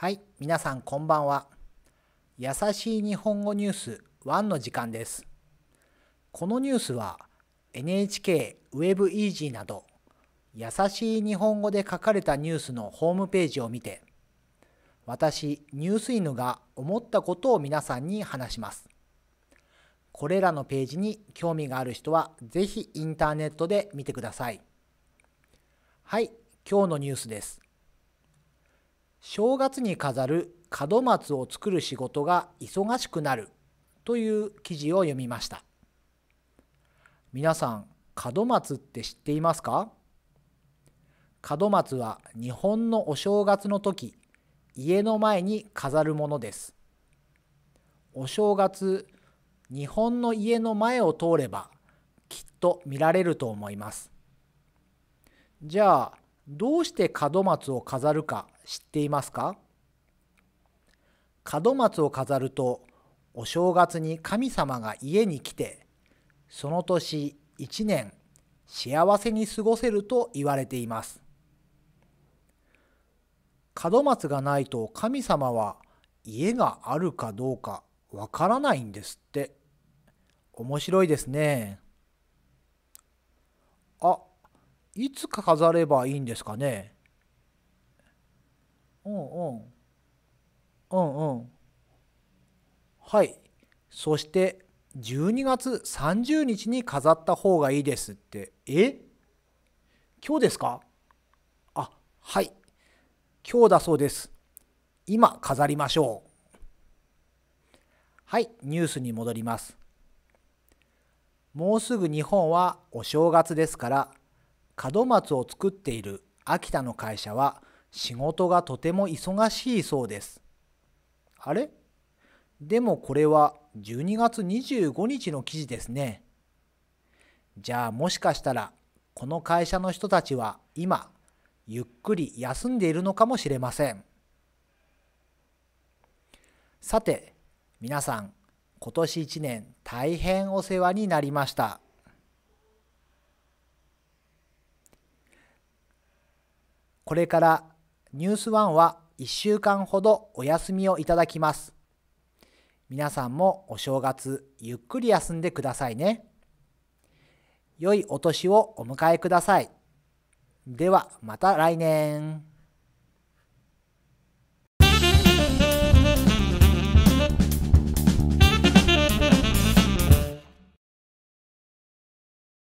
はい、皆さんこんばんは。優しい日本語ニュース1の時間です。このニュースは NHK ウェブイージーなど優しい日本語で書かれたニュースのホームページを見て私ニュース犬が思ったことを皆さんに話します。これらのページに興味がある人は是非インターネットで見てください。はい、今日のニュースです。正月に飾る門松を作る仕事が忙しくなるという記事を読みました皆さん門松って知っていますか門松は日本のお正月の時家の前に飾るものですお正月日本の家の前を通ればきっと見られると思いますじゃあどうして門松を飾るか知っていますか門松を飾るとお正月に神様が家に来てその年一年幸せに過ごせると言われています門松がないと神様は家があるかどうかわからないんですって面白いですねあいつ飾ればいいんですかねうんうんうんうんはいそして12月30日に飾った方がいいですってえ今日ですかあはい今日だそうです今飾りましょうはいニュースに戻りますもうすぐ日本はお正月ですから門松を作っている秋田の会社は仕事がとても忙しいそうです。あれでもこれは12月25日の記事ですね。じゃあもしかしたらこの会社の人たちは今ゆっくり休んでいるのかもしれません。さて皆さん今年一年大変お世話になりました。これからニュースワンは1週間ほどお休みをいただきます。皆さんもお正月ゆっくり休んでくださいね。良いお年をお迎えください。ではまた来年。